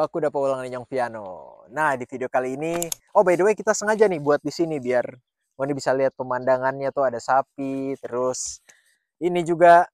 baku dapat ulangan yang piano. Nah, di video kali ini, oh by the way kita sengaja nih buat di sini biar Wani bisa lihat pemandangannya tuh ada sapi, terus ini juga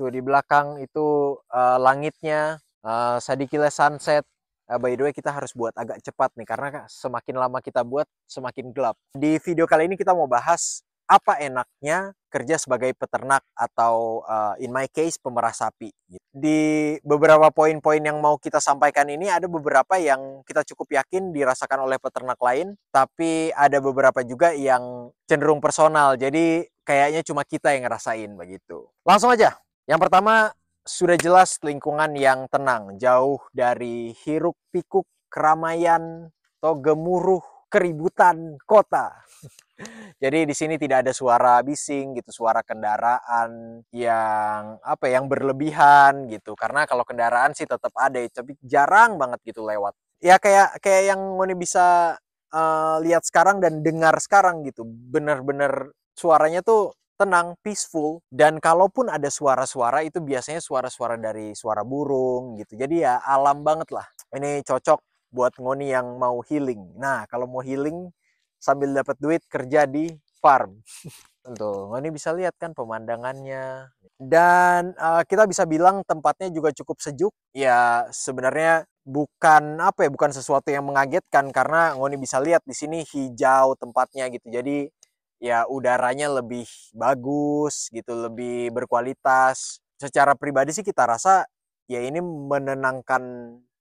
tuh di belakang itu uh, langitnya uh, eh, Sadikile sunset. Uh, by the way kita harus buat agak cepat nih karena semakin lama kita buat semakin gelap. Di video kali ini kita mau bahas apa enaknya kerja sebagai peternak atau uh, in my case pemerah sapi. Gitu. Di beberapa poin-poin yang mau kita sampaikan ini ada beberapa yang kita cukup yakin dirasakan oleh peternak lain, tapi ada beberapa juga yang cenderung personal. Jadi kayaknya cuma kita yang ngerasain begitu. Langsung aja. Yang pertama sudah jelas lingkungan yang tenang, jauh dari hiruk pikuk, keramaian, atau gemuruh keributan kota. Jadi di sini tidak ada suara bising gitu, suara kendaraan yang apa ya, yang berlebihan gitu. Karena kalau kendaraan sih tetap ada, ya, tapi jarang banget gitu lewat. Ya kayak kayak yang Moni bisa uh, lihat sekarang dan dengar sekarang gitu. Bener-bener suaranya tuh tenang, peaceful, dan kalaupun ada suara-suara itu biasanya suara-suara dari suara burung gitu. Jadi ya alam banget lah. Ini cocok buat ngoni yang mau healing. Nah, kalau mau healing sambil dapat duit kerja di farm. Tentu, oh, ini bisa lihat kan pemandangannya. Dan uh, kita bisa bilang tempatnya juga cukup sejuk. Ya sebenarnya bukan apa ya, bukan sesuatu yang mengagetkan karena Ngoni bisa lihat di sini hijau tempatnya gitu. Jadi ya udaranya lebih bagus gitu, lebih berkualitas. Secara pribadi sih kita rasa ya ini menenangkan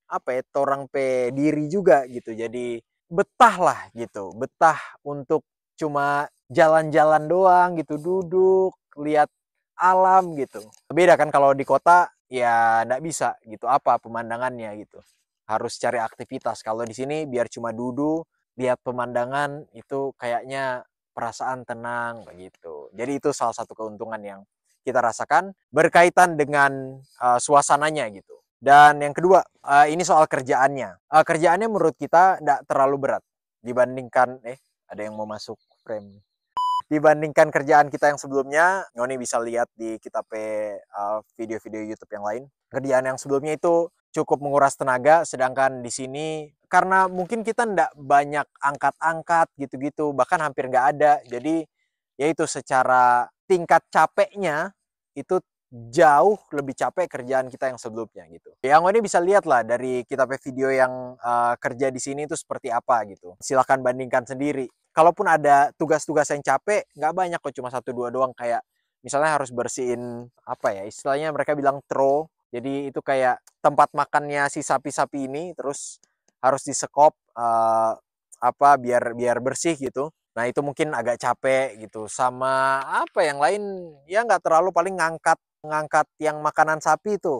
apa ya, orang pe diri juga gitu. Jadi betah lah gitu betah untuk cuma jalan-jalan doang gitu duduk lihat alam gitu beda kan kalau di kota ya nggak bisa gitu apa pemandangannya gitu harus cari aktivitas kalau di sini biar cuma duduk lihat pemandangan itu kayaknya perasaan tenang begitu jadi itu salah satu keuntungan yang kita rasakan berkaitan dengan uh, suasananya gitu dan yang kedua, eh, ini soal kerjaannya. Eh, kerjaannya menurut kita tidak terlalu berat dibandingkan eh ada yang mau masuk frame. Dibandingkan kerjaan kita yang sebelumnya, Noni bisa lihat di kita P eh, video-video YouTube yang lain. Kerjaan yang sebelumnya itu cukup menguras tenaga, sedangkan di sini karena mungkin kita tidak banyak angkat-angkat gitu-gitu, bahkan hampir nggak ada. Jadi yaitu secara tingkat capeknya itu jauh lebih capek kerjaan kita yang sebelumnya gitu. Yang ya, ini bisa lihat lah dari kita video yang uh, kerja di sini itu seperti apa gitu. Silahkan bandingkan sendiri. Kalaupun ada tugas-tugas yang capek, nggak banyak kok cuma satu dua doang kayak misalnya harus bersihin apa ya istilahnya mereka bilang tro. Jadi itu kayak tempat makannya si sapi-sapi ini terus harus disekop uh, apa biar biar bersih gitu. Nah itu mungkin agak capek gitu sama apa yang lain ya nggak terlalu paling ngangkat mengangkat yang makanan sapi itu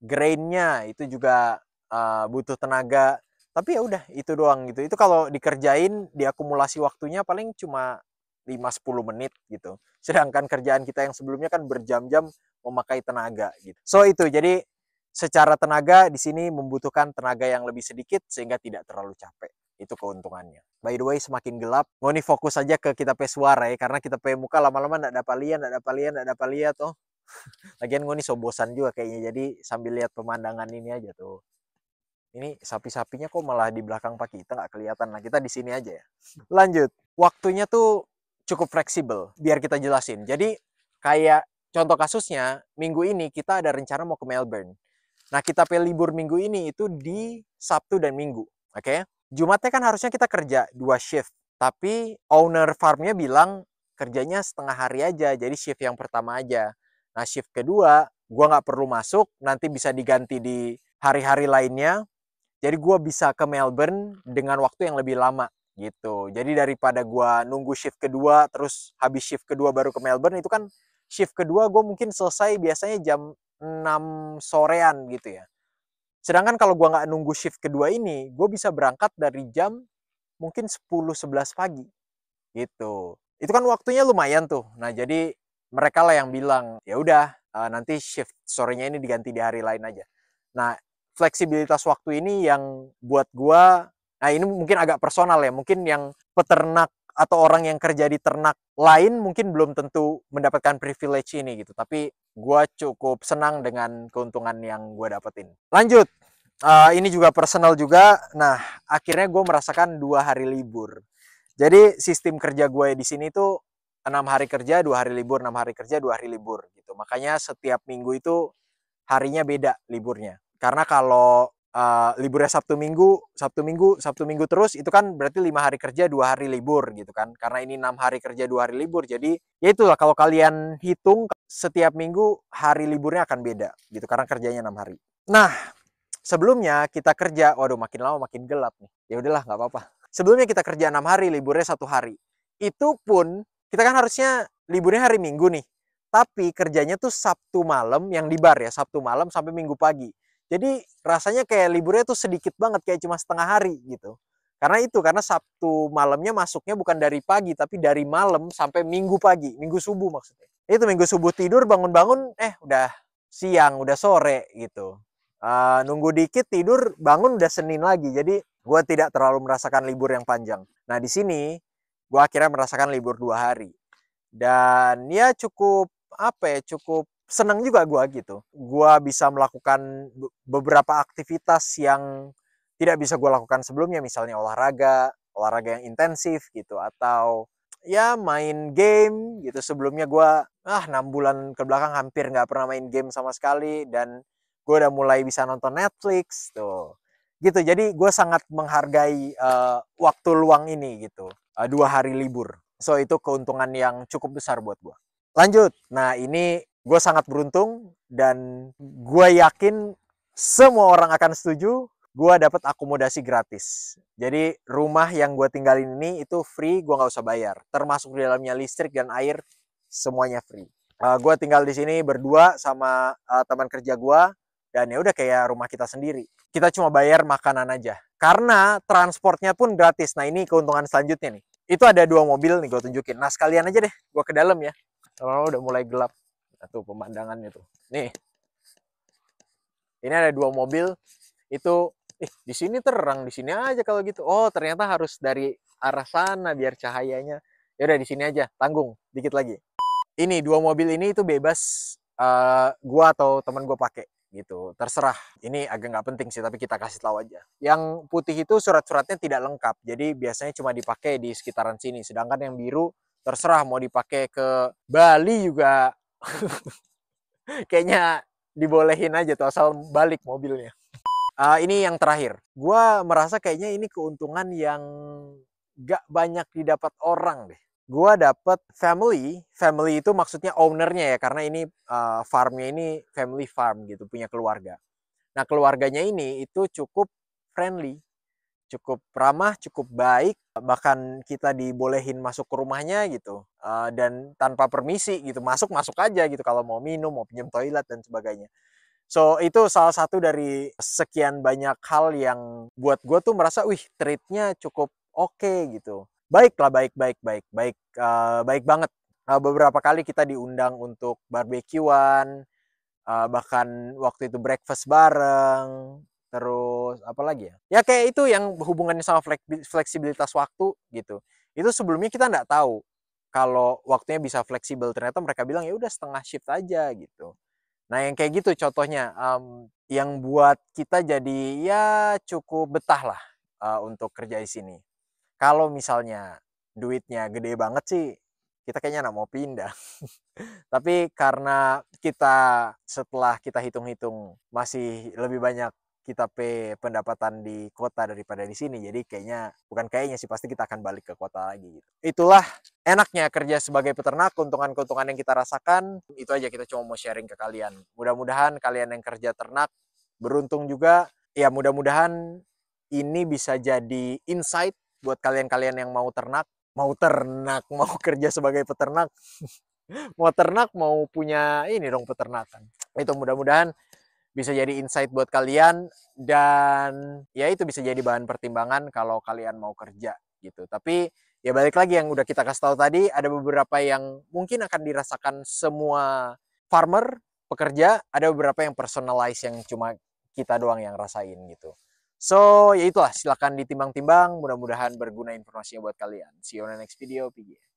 grainnya itu juga uh, butuh tenaga tapi ya udah itu doang gitu itu kalau dikerjain diakumulasi waktunya paling cuma 5-10 menit gitu sedangkan kerjaan kita yang sebelumnya kan berjam-jam memakai tenaga gitu so itu jadi secara tenaga di sini membutuhkan tenaga yang lebih sedikit sehingga tidak terlalu capek itu keuntungannya. By the way, semakin gelap, mau nih fokus aja ke kita pe ya, karena kita pe muka lama-lama ndak ada palian, ndak ada palian, ndak ada palian, toh lagian gue nih sobosan juga kayaknya jadi sambil lihat pemandangan ini aja tuh ini sapi-sapinya kok malah di belakang pak kita nggak kelihatan lah kita di sini aja ya lanjut waktunya tuh cukup fleksibel biar kita jelasin jadi kayak contoh kasusnya minggu ini kita ada rencana mau ke Melbourne nah kita pilih libur minggu ini itu di Sabtu dan Minggu oke okay? Jumatnya kan harusnya kita kerja dua shift tapi owner farmnya bilang kerjanya setengah hari aja jadi shift yang pertama aja Nah shift kedua, gue nggak perlu masuk, nanti bisa diganti di hari-hari lainnya. Jadi gue bisa ke Melbourne dengan waktu yang lebih lama gitu. Jadi daripada gue nunggu shift kedua, terus habis shift kedua baru ke Melbourne, itu kan shift kedua gue mungkin selesai biasanya jam 6 sorean gitu ya. Sedangkan kalau gue nggak nunggu shift kedua ini, gue bisa berangkat dari jam mungkin 10-11 pagi gitu. Itu kan waktunya lumayan tuh. Nah jadi mereka lah yang bilang ya udah eh, nanti shift sorenya ini diganti di hari lain aja. Nah fleksibilitas waktu ini yang buat gua, nah ini mungkin agak personal ya, mungkin yang peternak atau orang yang kerja di ternak lain mungkin belum tentu mendapatkan privilege ini gitu. Tapi gua cukup senang dengan keuntungan yang gua dapetin. Lanjut, uh, ini juga personal juga. Nah akhirnya gue merasakan dua hari libur. Jadi sistem kerja gue di sini tuh enam hari kerja dua hari libur enam hari kerja dua hari libur gitu makanya setiap minggu itu harinya beda liburnya karena kalau uh, liburnya sabtu minggu sabtu minggu sabtu minggu terus itu kan berarti lima hari kerja dua hari libur gitu kan karena ini enam hari kerja dua hari libur jadi ya itulah kalau kalian hitung setiap minggu hari liburnya akan beda gitu karena kerjanya enam hari nah sebelumnya kita kerja waduh makin lama makin gelap nih ya udahlah nggak apa-apa sebelumnya kita kerja enam hari liburnya satu hari itu pun kita kan harusnya liburnya hari Minggu nih. Tapi kerjanya tuh Sabtu malam yang di bar ya, Sabtu malam sampai Minggu pagi. Jadi rasanya kayak liburnya tuh sedikit banget kayak cuma setengah hari gitu. Karena itu karena Sabtu malamnya masuknya bukan dari pagi tapi dari malam sampai Minggu pagi, Minggu subuh maksudnya. Itu Minggu subuh tidur bangun-bangun eh udah siang, udah sore gitu. Uh, nunggu dikit tidur bangun udah Senin lagi. Jadi gue tidak terlalu merasakan libur yang panjang. Nah di sini gue akhirnya merasakan libur dua hari dan ya cukup apa ya cukup seneng juga gue gitu gue bisa melakukan beberapa aktivitas yang tidak bisa gue lakukan sebelumnya misalnya olahraga olahraga yang intensif gitu atau ya main game gitu sebelumnya gue ah enam bulan ke belakang hampir nggak pernah main game sama sekali dan gue udah mulai bisa nonton Netflix tuh gitu jadi gue sangat menghargai uh, waktu luang ini gitu uh, dua hari libur. So itu keuntungan yang cukup besar buat gue. Lanjut, nah ini gue sangat beruntung dan gue yakin semua orang akan setuju gue dapat akomodasi gratis. Jadi rumah yang gue tinggalin ini itu free, gue nggak usah bayar. Termasuk di dalamnya listrik dan air, semuanya free. Uh, eh, gue tinggal di sini berdua sama uh, teman kerja gue dan ya udah kayak rumah kita sendiri. Kita cuma bayar makanan aja. Karena transportnya pun gratis. Nah ini keuntungan selanjutnya nih. Itu ada dua mobil nih gue tunjukin. Nah sekalian aja deh gue ke dalam ya. kalau udah mulai gelap. Nah, tuh pemandangannya tuh. Nih. Ini ada dua mobil. Itu eh di sini terang di sini aja kalau gitu. Oh, ternyata harus dari arah sana biar cahayanya. Ya udah di sini aja, tanggung dikit lagi. Ini dua mobil ini itu bebas uh, gua atau teman gue pakai gitu terserah ini agak nggak penting sih tapi kita kasih tahu aja yang putih itu surat-suratnya tidak lengkap jadi biasanya cuma dipakai di sekitaran sini sedangkan yang biru terserah mau dipakai ke Bali juga kayaknya dibolehin aja tuh asal balik mobilnya uh, ini yang terakhir gue merasa kayaknya ini keuntungan yang gak banyak didapat orang deh gua dapet family family itu maksudnya ownernya ya karena ini uh, farmnya ini family farm gitu punya keluarga nah keluarganya ini itu cukup friendly cukup ramah cukup baik bahkan kita dibolehin masuk ke rumahnya gitu uh, dan tanpa permisi gitu masuk masuk aja gitu kalau mau minum mau pinjam toilet dan sebagainya So itu salah satu dari sekian banyak hal yang buat gue tuh merasa, wih treatnya cukup oke okay, gitu baiklah baik baik baik baik uh, baik banget uh, beberapa kali kita diundang untuk barbekyuan uh, bahkan waktu itu breakfast bareng terus apa lagi ya ya kayak itu yang hubungannya sama fleksibilitas waktu gitu itu sebelumnya kita nggak tahu kalau waktunya bisa fleksibel ternyata mereka bilang ya udah setengah shift aja gitu nah yang kayak gitu contohnya um, yang buat kita jadi ya cukup betah lah uh, untuk kerja di sini kalau misalnya duitnya gede banget sih, kita kayaknya nggak mau pindah. Tapi karena kita setelah kita hitung-hitung masih lebih banyak kita p pendapatan di kota daripada di sini. Jadi kayaknya bukan kayaknya sih pasti kita akan balik ke kota lagi gitu. Itulah enaknya kerja sebagai peternak, keuntungan-keuntungan yang kita rasakan. Itu aja kita cuma mau sharing ke kalian. Mudah-mudahan kalian yang kerja ternak beruntung juga. Ya mudah-mudahan ini bisa jadi insight buat kalian-kalian yang mau ternak, mau ternak, mau kerja sebagai peternak, mau ternak, mau punya ini dong peternakan. Itu mudah-mudahan bisa jadi insight buat kalian dan ya itu bisa jadi bahan pertimbangan kalau kalian mau kerja gitu. Tapi ya balik lagi yang udah kita kasih tahu tadi ada beberapa yang mungkin akan dirasakan semua farmer, pekerja, ada beberapa yang personalize yang cuma kita doang yang rasain gitu. So, ya itulah. Silahkan ditimbang-timbang. Mudah-mudahan berguna informasinya buat kalian. See you on the next video. Peace.